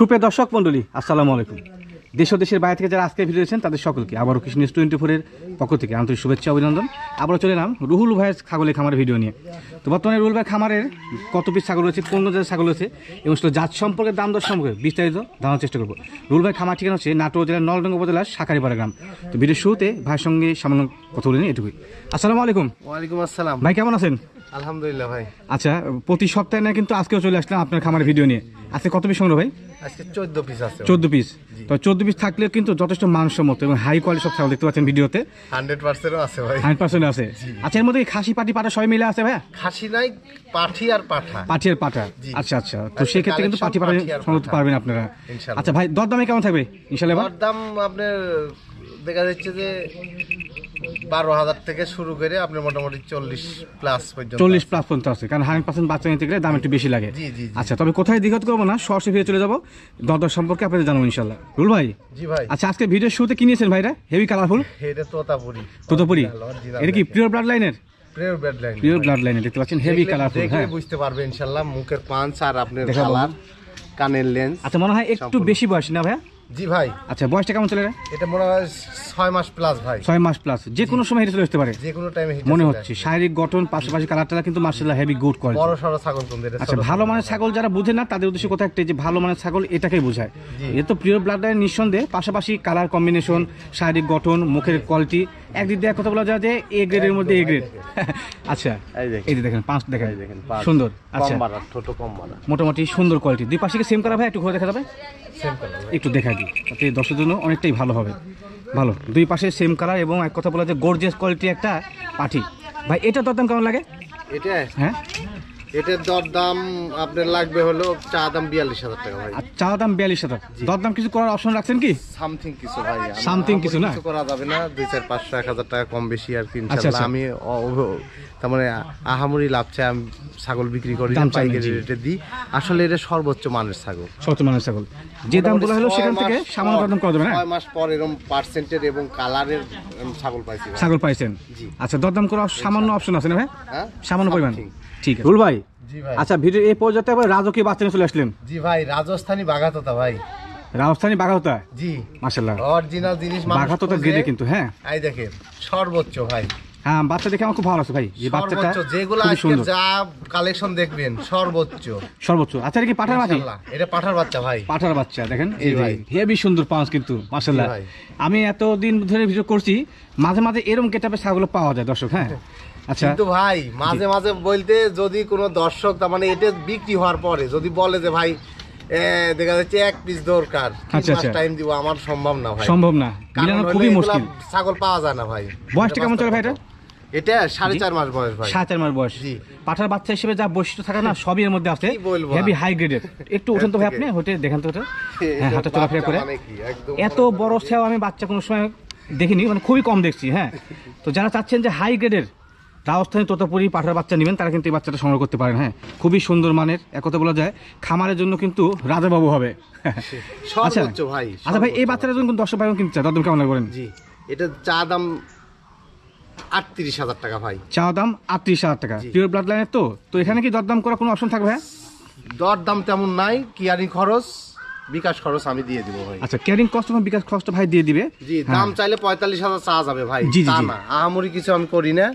সুপে দর্শক মণ্ডলী আসসালামু আলাইকুম দেশ দেশের বাইরে থেকে যারা আজকে ভিডিও রয়েছেন তাদের সকলকে আবারও কৃষ্ণ নিউজ টোয়েন্টি ফোরের পক্ষ থেকে আন্তরিক শুভেচ্ছা অভিনন্দন আবারও চলে এলাম রুহুল ভাইয়ের ছাগলের খামারের ভিডিও নিয়ে তো বর্তমানে রুহুল ভাই খামারের কত পিস ছাগল রয়েছে কোন জাতের ছাগল রয়েছে এবং সেটা জাত সম্পর্কে দাম দর সম্পর্কে বিস্তারিত জানার চেষ্টা করবো রুহুল ভাই খামার ঠিকানা হচ্ছে নাটোর জেলার নলডঙ্গ উপজেলার সাকারিপাড়া গ্রাম তো ভিডিও শুরুতে ভাইয়ের সঙ্গে সামান্য কথা বলে নিই এটুকুই আসসালামু আলাইকুম ওয়ালাইকুম আসসালাম ভাই কেমন আছেন আলহামদুলিল্লাহ ভাই আচ্ছা প্রতি সপ্তাহে না কিন্তু আজকেও চলে আসলাম আপনার খামার ভিডিও নিয়ে আজকে কত পিস সংগ্রহ ভাই চোদ্দ পিস তো চোদ্দ পিস থাকলে কিন্তু যথেষ্ট এবং হাই কোয়ালিটি সব দেখতে পাচ্ছেন ভিডিওতে পার্সেন্ট আছে আচ্ছা এর মধ্যে খাসি পাটা সবাই মিলে আছে ভাই আর আচ্ছা আচ্ছা তো কিন্তু পাঠি পারবেন আপনারা আচ্ছা ভাই দরদামে কেমন থাকবে ইনশাআল্লাহ আপনার দেখা যাচ্ছে যে বারো হাজার থেকে শুরু করে আপনি মোটামুটি চল্লিশ প্লাস পর্যন্ত চল্লিশ প্লাস পর্যন্ত আছে কারণ হান্ড্রেড পার্সেন্ট বাচ্চা নিতে গেলে দাম একটু বেশি লাগে আচ্ছা তবে কোথায় দিঘত করবো না সরাসরি ফিরে চলে যাবো দরদর সম্পর্কে আপনাদের জানাবো ইনশাল্লাহ রুল ভাই জি ভাই আচ্ছা আজকে ভিডিও শুরুতে কি নিয়েছেন ভাইরা হেভি কালারফুল এটা তোতাপুরি তোতাপুরি এটা কি প্রিয় ব্লাড লাইনের ব্লাড লাইনের দেখতে পাচ্ছেন হেভি হ্যাঁ। কালারফুল বুঝতে পারবেন ইনশাল্লাহ মুখের পাঁচ কানের লেন্স আচ্ছা মনে হয় একটু বেশি বয়স না ভাইয়া জি ভাই আচ্ছা বয়সটা কেমন চলে এটা মনে হয় ছয় মাস প্লাস ভাই ছয় মাস প্লাস যে কোনো সময় হেঁটে চলে আসতে পারে যে কোনো টাইমে মনে হচ্ছে শারীরিক গঠন পাশাপাশি কালারটা কিন্তু মার্শাল্লাহ হেভি গুড করে বড় সড়ো ছাগল আচ্ছা ভালো মানের ছাগল যারা বুঝে না তাদের উদ্দেশ্যে কথা একটা যে ভালো মানের ছাগল এটাকেই বোঝায় এ তো প্রিয় ব্লাড লাইন নিঃসন্দেহে পাশাপাশি কালার কম্বিনেশন শারীরিক গঠন মুখের কোয়ালিটি একদিক দিয়ে কথা বলা যায় যে এ গ্রেডের মধ্যে এ গ্রেড আচ্ছা এই যে দেখেন পাঁচ দেখেন সুন্দর আচ্ছা মোটামুটি সুন্দর কোয়ালিটি দুই পাশে কি সেম কালার ভাই একটু ঘুরে দেখা যাবে একটু দেখা দিই তাতে দর্শকের জন্য অনেকটাই ভালো হবে ভালো দুই পাশে সেম কালার এবং এক কথা বলা যে গোর্জেস কোয়ালিটি একটা পাঠি ভাই এটা দরদাম কেমন লাগে এটা হ্যাঁ এটার দর দাম আপনার লাগবে হলো চা দাম বিয়াল্লিশ হাজার টাকা ভাই চা দাম বিয়াল্লিশ হাজার দরদাম কিছু করার অপশন রাখছেন কি সামথিং কিছু ভাই সামথিং কিছু না করা যাবে না দুই চার পাঁচশো এক হাজার টাকা কম বেশি আর কি ইনশাল্লাহ আচ্ছা, আচ্ছা। আমি তার মানে আহামরি লাভ চাই আমি ছাগল বিক্রি করি পাইকারি রেটে দিই আসলে এটা সর্বোচ্চ মানের ছাগল সর্বোচ্চ মানের ছাগল যে দাম বলা হলো সেখান থেকে সামান্য দরদাম করা যাবে না ছয় মাস পর এরকম পার্সেন্টের এবং কালারের ছাগল পাইছি ছাগল পাইছেন আচ্ছা দরদাম করার সামান্য অপশন আছে না ভাই হ্যাঁ? সামান্য পরিমাণ ঠিক আছে রুল ভাই আচ্ছা ভিডিও এই পর্যায়ে আবার রাজকীয় বাচ্চা নিয়ে চলে আসলেন জি ভাই রাজস্থানী ভাই রাজস্থানী জি অরিজিনাল জিনিস কিন্তু হ্যাঁ এই দেখেন সর্বোচ্চ ভাই হ্যাঁ বাচ্চা দেখে আমার খুব ভালো লাগছে ভাই এই বাচ্চাটা যেগুলো আজকে যা কালেকশন দেখবেন সর্বোচ্চ সর্বোচ্চ আচ্ছা কি পাঠার বাচ্চা এটা পাঠার বাচ্চা ভাই পাঠার বাচ্চা দেখেন এই ভাই হেভি সুন্দর পাঁচ কিন্তু মাশাআল্লাহ আমি এত দিন ধরে ভিডিও করছি মাঝে মাঝে এরকম কেটাপে ছাগল পাওয়া যায় দর্শক হ্যাঁ আচ্ছা। কিন্তু ভাই মাঝে মাঝে বলতে যদি কোনো দর্শক তার মানে এটা বিক্রি হওয়ার পরে যদি বলে যে ভাই দেখা যাচ্ছে এক পিস দরকার টাইম আচ্ছা, আচ্ছা। দিব আমার সম্ভব না সম্ভব না খুবই ছাগল পাওয়া যায় না ভাই বয়সটা কেমন চলে এটা সাড়ে চার মাস বয়স সাড়ে চার মাস বয়স পাঠার বাচ্চা হিসেবে যা বৈশিষ্ট্য থাকে না সবই এর মধ্যে আছে হাই গ্রেডের একটু তো ভাই আপনি দেখেন হ্যাঁ হাতে চলাফেরা করে মানে এত বড় সেও আমি বাচ্চা কোনো সময় দেখিনি মানে খুবই কম দেখছি হ্যাঁ তো যারা চাচ্ছেন যে হাই গ্রেডের রাজস্থানী তোতাপুরি পাঠার বাচ্চা নেবেন তারা কিন্তু এই বাচ্চাটা সংগ্রহ করতে পারেন হ্যাঁ খুবই সুন্দর মানের একথা বলা যায় খামারের জন্য কিন্তু রাজাবাবু হবে আচ্ছা ভাই আচ্ছা ভাই এই বাচ্চাটা যখন দশ ভাই কিনতে চায় কেমন করেন জি এটা চা দাম আটত্রিশ হাজার টাকা ভাই চা দাম আটত্রিশ হাজার টাকা পিওর ব্লাড লাইনের তো তো এখানে কি দরদাম করার কোনো অপশন থাকবে হ্যাঁ? দরদাম তেমন নাই কিয়ারিং খরচ বিকাশ খরচ আমি দিয়ে দিব ভাই আচ্ছা ক্যারিং কস্ট এবং বিকাশ খরচ ভাই দিয়ে দিবে জি দাম হ্যাঁ। চাইলে পঁয়তাল্লিশ হাজার চা যাবে ভাই জি না আহামরি কিছু আমি করি না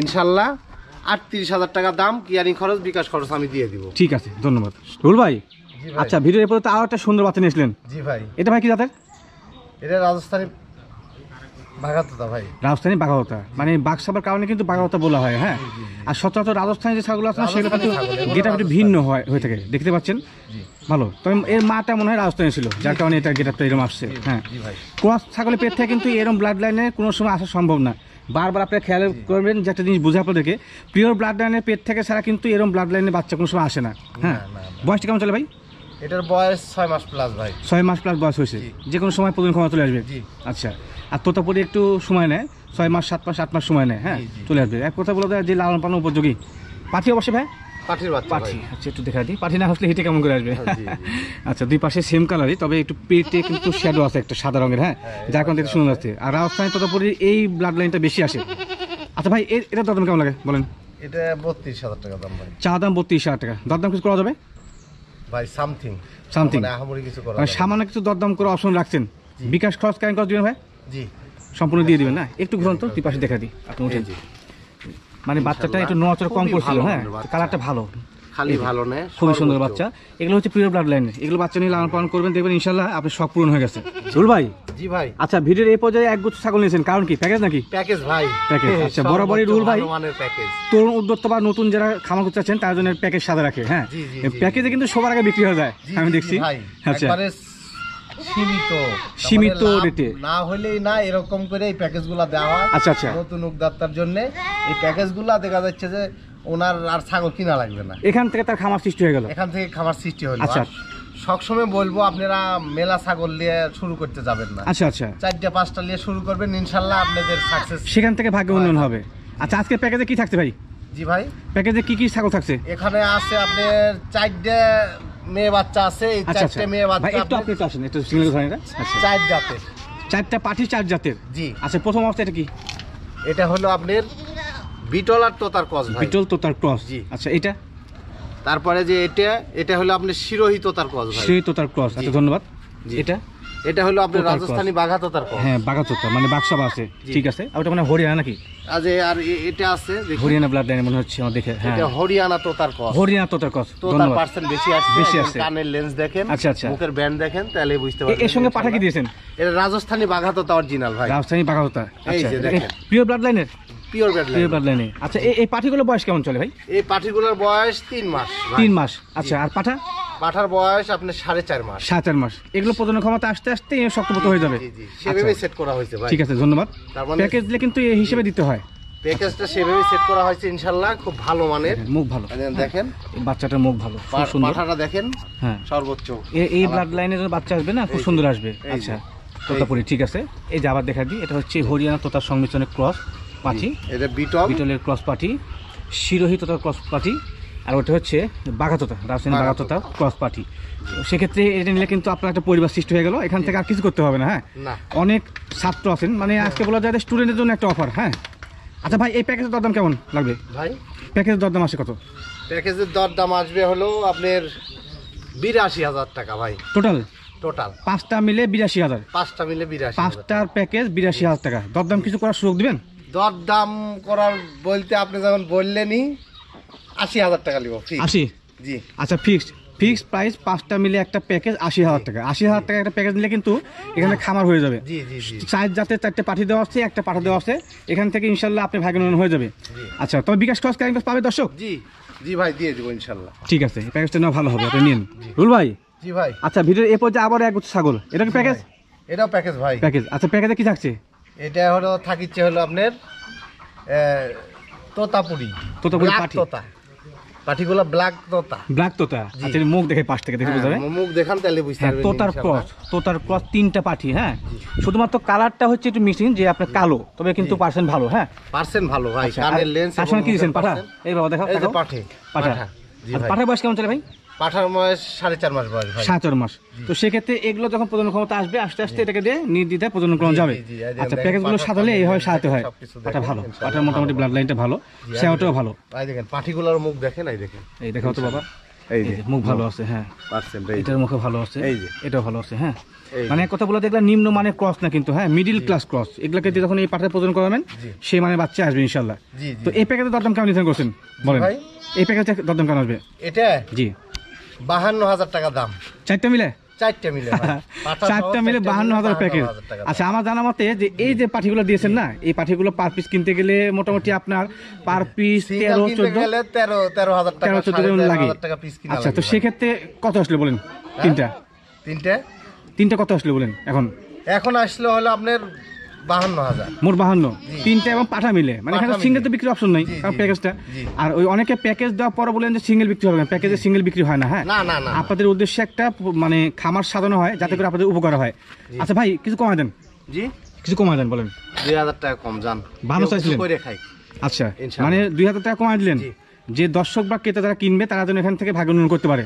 ইনশাল্লাহ আটত্রিশ হাজার টাকা দাম কিয়ারিং খরচ বিকাশ খরচ আমি দিয়ে দিব ঠিক আছে ধন্যবাদ রুল ভাই আচ্ছা ভিডিওর এরপরে তো আরও একটা সুন্দর বাচ্চা নিয়েছিলেন জি ভাই এটা ভাই কি জাতের এটা রাজস্থানি ভাই রাজস্থানি বাঘাততা মানে কারণে কিন্তু বলা হয় হ্যাঁ আর সচরাচর যে ছাগল আছে সেগুলো কিন্তু একটু ভিন্ন হয় হয়ে থাকে দেখতে পাচ্ছেন ভালো তবে এর মনে হয় ছিল যার কারণে এটা এরকম আসছে হ্যাঁ ছাগলের পেট থেকে কিন্তু ব্লাড লাইনে কোনো সময় আসা সম্ভব না বারবার আপনার খেয়াল করবেন যে একটা জিনিস বুঝে আপনাদেরকে পিওর ব্লাড লাইনের পেট থেকে ছাড়া কিন্তু এরকম ব্লাড লাইনের বাচ্চা কোনো সময় আসে না হ্যাঁ বয়সটা কেমন চলে ভাই এটার বয়স ছয় মাস প্লাস ভাই ছয় মাস প্লাস বয়স হয়েছে যে কোনো সময় প্রথম ক্ষমতা চলে আসবে আচ্ছা আর তোতাপুরি একটু সময় নেয় ছয় মাস সাত মাস আট মাস সময় নেয় হ্যাঁ চলে আসবে এক কথা বলতে যে লালন পালন উপযোগী পাঠিয়ে অবশ্যই ভাই আচ্ছা একটু দিই না কেমন করে আসবে হ্যাঁ, আচ্ছা দুই পাশে সেম কালারই তবে একটু পেটে কিন্তু শ্যাডো আছে একটা সাদা রঙের হ্যাঁ যার একটু সুন্দর আর এই ব্লাড লাইনটা বেশি আসে আচ্ছা ভাই এটা কেমন লাগে বলেন এটা বত্রিশ হাজার টাকা দাম বত্রিশ হাজার টাকা দরদাম কিছু করা যাবে ভাই সামথিং সামথিং মানে সামান্য কিছু দরদাম করে অপশন রাখছেন বিকাশ খরচ কেন করে দিবেন ভাই সম্পূর্ণ দিয়ে দিবেন না একটু ঘুরন্ত দুই পাশে দেখা দিই আপনি উঠে মানে বাচ্চাটা একটু হ্যাঁ। নড়াচড়া কম করছিল হ্যাঁ কালারটা ভালো খালি ভালো না খুবই সুন্দর বাচ্চা এগুলো হচ্ছে প্রিয় ব্লাড লাইন এগুলো বাচ্চা নিয়ে লালন পালন করবেন দেখবেন ইনশাল্লাহ আপনি সব পূরণ হয়ে গেছে জুল ভাই জি ভাই আচ্ছা ভিডিওর এই পর্যায়ে এক গুচ্ছ ছাগল নিয়েছেন কারণ কি প্যাকেজ নাকি প্যাকেজ ভাই প্যাকেজ আচ্ছা বরাবরই রুল ভাই তরুণ উদ্যোক্তা বা নতুন যারা খামার করতে চাচ্ছেন তার জন্য প্যাকেজ সাদা রাখে হ্যাঁ প্যাকেজে কিন্তু সবার আগে বিক্রি হয়ে যায় আমি দেখছি আচ্ছা সীমিত হ্যাঁ, হ্যাঁ, হ্যাঁ। সীমিত রেটে না হলেই না এরকম করে এই প্যাকেজগুলো দেওয়া আচ্ছা আচ্ছা নতুন উদ্যোক্তার জন্য এই প্যাকেজগুলো দেখা যাচ্ছে যে ওনার আর ছাগল কিনা লাগবে না এখান থেকে তার খামার সৃষ্টি হয়ে গেল এখান থেকে খামার সৃষ্টি হলো আচ্ছা সবসময় বলবো আপনারা মেলা ছাগল নিয়ে শুরু করতে যাবেন না আচ্ছা আচ্ছা চারটা পাঁচটা নিয়ে শুরু করবেন ইনশাল্লাহ আপনাদের সাকসেস সেখান থেকে ভাগ্য উন্নয়ন আচ্ছা। হবে আচ্ছা আজকে প্যাকেজে কি থাকছে ভাই জি ভাই প্যাকেজে কি কি ছাগল থাকছে এখানে আছে আপনার চারটে মেয়ে বাচ্চা আছে এই আচ্ছা, চারটে আচ্ছা। মেয়ে বাচ্চা একটু আপনি একটু আসেন একটু সিঙ্গেল ধরেন হ্যাঁ? আচ্ছা। চার জাতের চারটা পাঠি চার জাতের জি আচ্ছা প্রথম অবস্থা এটা কি এটা হলো আপনার বিটল আর তোতার ক্রস বিটল তোতার ক্রস জি আচ্ছা এটা তারপরে যে এটা এটা হলো আপনার শিরোহিত তোতার ক্রস শিরোহিত তোতার ক্রস আচ্ছা ধন্যবাদ এটা এটা হলো আপনার রাজস্থানী বাঘাতোতার হ্যাঁ বাঘাতোতা মানে বাক্সা আছে ঠিক আছে আর ওটা মানে হরিয়ানা নাকি আজ আর এটা আছে হরিয়ানা ব্লাড লাইন মনে হচ্ছে আমার দেখে হ্যাঁ হরিয়ানা তোতার কস হরিয়ানা তোতার কস তোতার পার্সেন্ট বেশি আছে বেশি আছে কানের লেন্স দেখেন আচ্ছা আচ্ছা মুখের ব্যান্ড দেখেন তাহলে বুঝতে পারবেন এর সঙ্গে পাঠা কি দিয়েছেন এটা রাজস্থানী বাঘাতোতা অরিজিনাল ভাই রাজস্থানী বাঘাতোতা আচ্ছা দেখেন পিওর ব্লাড লাইনের পিওর ব্লাড ব্লাড লাইনে আচ্ছা এই পাঠিগুলোর বয়স কেমন চলে ভাই এই পাঠিগুলোর বয়স তিন মাস তিন মাস আচ্ছা আর পাঠা পাঠার বয়স আপনার সাড়ে চার মাস সাড়ে চার মাস এগুলো প্রজনন ক্ষমতা আসতে আসতে শক্তপোত হয়ে যাবে সেট আচ্ছা। করা ঠিক আছে ধন্যবাদ প্যাকেজ মানে দিলে কিন্তু এই হিসেবে দিতে হয় সেট করা হয়েছে ইনশাল্লাহ খুব ভালো মানের হ্যাঁ, মুখ ভালো আচ্ছা, দেখেন হ্যাঁ, বাচ্চাটার মুখ ভালো দেখেন হ্যাঁ সর্বোচ্চ এই ব্লাড লাইনের বাচ্চা আসবে না খুব সুন্দর আসবে আচ্ছা, ঠিক আছে এই যে আবার এটা হচ্ছে হরিয়ানা তোতার সংমিশ্রণের ক্রস পাঠি এটা বিটলের ক্রস পাঠি শিরোহী তোতার ক্রস পাঠি আর ওটা হচ্ছে বাঘাততা রাজশাহী বাঘাততা ক্রস পার্টি সেক্ষেত্রে এটা নিলে কিন্তু আপনার একটা পরিবার সৃষ্টি হয়ে গেল এখান থেকে আর কিছু করতে হবে না হ্যাঁ অনেক ছাত্র আছেন মানে আজকে বলা যায় স্টুডেন্টের জন্য একটা অফার হ্যাঁ আচ্ছা ভাই এই প্যাকেজের দরদাম কেমন লাগবে ভাই প্যাকেজের দরদাম আসে কত প্যাকেজের দরদাম আসবে হলো আপনার বিরাশি হাজার টাকা ভাই টোটাল টোটাল পাঁচটা মিলে বিরাশি হাজার পাঁচটা মিলে বিরাশি পাঁচটার প্যাকেজ বিরাশি হাজার টাকা দরদাম কিছু করার সুযোগ দিবেন দরদাম করার বলতে আপনি যখন বললেনই আশি হাজার টাকা নিব আশি জি আচ্ছা ফিক্সড ফিক্সড প্রাইস পাঁচটা মিলে একটা প্যাকেজ আশি হাজার টাকা আশি হাজার টাকা একটা প্যাকেজ নিলে কিন্তু এখানে হ্যাঁ। খামার হয়ে যাবে চার জাতের চারটে পাঠিয়ে দেওয়া আছে একটা পাঠিয়ে দেওয়া আছে এখান থেকে ইনশাল্লাহ আপনি ভাগ্য হয়ে যাবে আচ্ছা তবে বিকাশ খরচ কারেন্ট পাবে দর্শক জি জি ভাই দিয়ে দেবো ইনশাল্লাহ ঠিক আছে প্যাকেজটা না ভালো হবে আপনি নিন রুল ভাই জি ভাই আচ্ছা ভিডিওর এ পর্যায়ে আবার এক ছাগল এটা কি প্যাকেজ এটাও প্যাকেজ ভাই প্যাকেজ আচ্ছা প্যাকেজে কি থাকছে এটা হলো থাকিচ্ছে হলো আপনার তোতাপুরি তোতাপুরি পাঠি তোতা পাটিগুলা ব্ল্যাক তোতা ব্ল্যাক তোতা আচ্ছা মুখ দেখে পাশ থেকে দেখে হ্যাঁ, বুঝতে মুখ দেখান তাহলে বুঝতে হ্যাঁ, পারবেন তোতার ক্রস তোতার ক্রস তিনটা পাটি হ্যাঁ শুধুমাত্র কালারটা হচ্ছে একটু মিসিং যে আপনার কালো তবে কিন্তু পার্সেন্ট ভালো হ্যাঁ পার্সেন্ট ভালো ভাই আচ্ছা, কানের লেন্স আসলে কি দিয়েছেন পাঠা এই বাবা দেখা পাঠা পাঠা পাঠা বয়স কেমন চলে ভাই সাড়ে চার মাস মাস তো সেক্ষেত্রে এগুলো যখন প্রজনন আসবে আস্তে আস্তে এটাকে দিয়ে প্রজনন যাবে আচ্ছা প্যাকেজগুলো সাজালে এইভাবে সাজাতে হয় ভালো মোটামুটি ব্লাড লাইনটা ভালো ভালো মুখ মুখ ভালো আছে হ্যাঁ এটার ভালো আছে এই এটাও ভালো আছে হ্যাঁ মানে কথা বলে দেখলাম নিম্ন মানের ক্রস না কিন্তু হ্যাঁ মিডিল ক্লাস ক্রস এগুলাকে যখন এই পাঠায় প্রজন করাবেন সেই মানে বাচ্চা আসবে ইনশাল্লাহ তো এই প্যাকেজের দরদাম কেমন করছেন বলেন এই প্যাকেজটা দরদাম কেমন আসবে এটা জি বাহান্ন হাজার টাকা দাম চারটা মিলে চারটা মিলে চারটা মিলে বাহান্ন হাজার প্যাকেজ আচ্ছা আমার জানা মতে যে এই যে পাঠিগুলো দিয়েছেন না এই পাঠিগুলো পার পিস কিনতে গেলে মোটামুটি আপনার পার পিস তেরো চোদ্দ তেরো তেরো হাজার তেরো চোদ্দ লাগে আচ্ছা তো সেক্ষেত্রে কত আসলে বলেন হ্যাঁ? তিনটা তিনটা তিনটা কত আসলে বলেন এখন এখন আসলে হলো আপনার মোট বাহান্ন এবং পাঠা মিলে মানে সিঙ্গেল তো বিক্রির অপশন নেই প্যাকেজটা আর ওই অনেকে প্যাকেজ পরে বলেন যে সিঙ্গেল বিক্রি হবে প্যাকেজে সিঙ্গেল বিক্রি হয় না হ্যাঁ আপনাদের উদ্দেশ্যে একটা মানে খামার সাজানো হয় যাতে করে আপনাদের উপকার হয় আচ্ছা ভাই কিছু কমায় দেন কিছু কমায় দেন বলেন দুই হাজার টাকা কম যান ভালো আচ্ছা মানে দুই হাজার টাকা কমায় দিলেন যে দর্শক বা ক্রেতা যারা কিনবে তারা যেন এখান থেকে ভাগ উন্নয়ন করতে পারে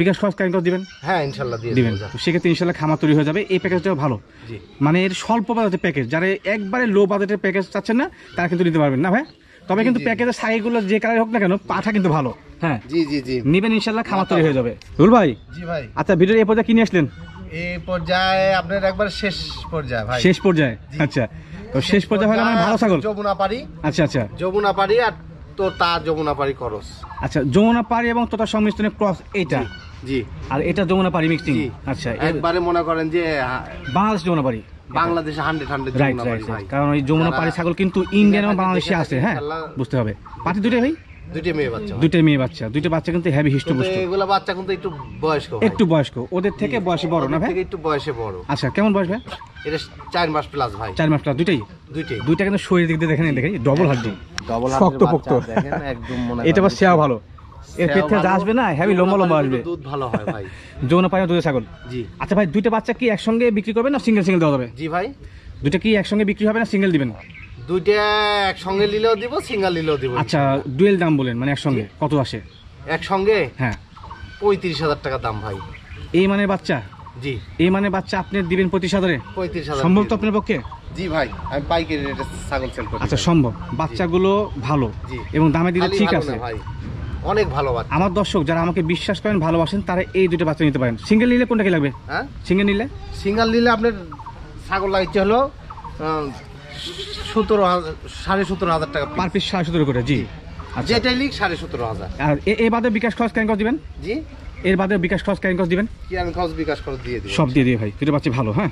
বিকাশ খরচ কারেন্ট দিবেন হ্যাঁ ইনশাল্লাহ দিবেন সেক্ষেত্রে ইনশাল্লাহ খামার তৈরি হয়ে যাবে এই প্যাকেজটাও ভালো মানে এর স্বল্প বাজেটের প্যাকেজ যারা একবারে লো বাজেটের প্যাকেজ চাচ্ছেন না তারা কিন্তু নিতে পারবেন না ভাই তবে কিন্তু প্যাকেজের সাইগুলো যে কালার হোক না কেন পাঠা কিন্তু ভালো হ্যাঁ জি জি জি নেবেন ইনশাল্লাহ খামার তৈরি হয়ে যাবে রুল ভাই জি ভাই আচ্ছা ভিডিও এই পর্যায়ে কিনে আসলেন এই পর্যায়ে আপনার একবার শেষ পর্যায়ে ভাই শেষ পর্যায়ে আচ্ছা তো শেষ পর্যায়ে হলে মানে ভালো ছাগল যমুনা পারি আচ্ছা আচ্ছা যমুনা পারি আর তোতা যমুনা পাড়ি করস আচ্ছা যমুনা পাড়ি এবং তোতা সংমিশ্রণে ক্রস এটা জি আর এটা যমুনা পাড়ি মিক্সিং আচ্ছা একবারে মনে করেন যে হ্যাঁ, বাংলাদেশ যমুনা পাড়ি বাংলাদেশে হান্ড্রেড হান্ড্রেড কারণ ওই যমুনা পাড়ি ছাগল কিন্তু ইন্ডিয়ান এবং বাংলাদেশে আছে হ্যাঁ বুঝতে হবে পাটি দুটোই ভাই দুইটা মেয়ে বাচ্চা দুইটা মেয়ে বাচ্চা দুইটা বাচ্চা কিন্তু হেভি হিষ্টপুষ্ট এগুলো বাচ্চা কিন্তু একটু বয়স্ক একটু বয়স্ক ওদের থেকে বয়সে বড় না ভাই একটু বয়সে বড় আচ্ছা কেমন বয়স ভাই এটা চার মাস প্লাস ভাই চার মাস প্লাস দুইটাই দুইটাই দুইটা কিন্তু শরীর দিক দিয়ে দেখেন দেখেন ডবল হাড্ডি ডবল শক্তপোক্ত দেখেন একদম মনে এটা বা শেয়া ভালো এর পেট যা আসবে না হেভি লম্বা লম্বা আসবে দুধ ভালো হয় ভাই যৌন পায় দুধের ছাগল জি আচ্ছা ভাই দুইটা বাচ্চা কি একসঙ্গে বিক্রি করবেন না সিঙ্গেল সিঙ্গেল দেওয়া যাবে জি ভাই দুইটা কি একসঙ্গে বিক্রি হবে না সিঙ্গেল দিবেন দুইটা একসঙ্গে নিলেও দিব সিঙ্গেল নিলেও দিব আচ্ছা ডুয়েল দাম বলেন মানে একসঙ্গে কত আসে একসঙ্গে হ্যাঁ পঁয়ত্রিশ হাজার টাকা দাম ভাই এই মানে বাচ্চা জি এই মানে বাচ্চা আপনি দিবেন পঁয়ত্রিশ হাজারে সম্ভব তো আপনার পক্ষে জি ভাই আমি পাইকারি রেটে ছাগল সেল করি আচ্ছা সম্ভব বাচ্চাগুলো ভালো এবং দামে দিলে ঠিক আছে ভাই অনেক ভালোবাসা আমার দর্শক যারা আমাকে বিশ্বাস করেন ভালোবাসেন তারা এই দুটো বাচ্চা নিতে পারেন সিঙ্গেল নিলে কোনটা কি লাগবে হ্যাঁ সিঙ্গেল নিলে সিঙ্গেল নিলে আপনার ছাগল লাগছে হলো সতেরো হাজার সাড়ে সতেরো হাজার টাকা পার পিস সাড়ে সতেরো করে জি আচ্ছা। যেটাই লিখ সাড়ে সতেরো হাজার আর এ বাদে বিকাশ খরচ কেন দিবেন জি এর বাদে বিকাশ খরচ ক্যারিং খরচ দিবেন ক্যারিং খরচ বিকাশ খরচ দিয়ে দিই সব দিয়ে দিই ভাই তো পাচ্ছি ভালো হ্যাঁ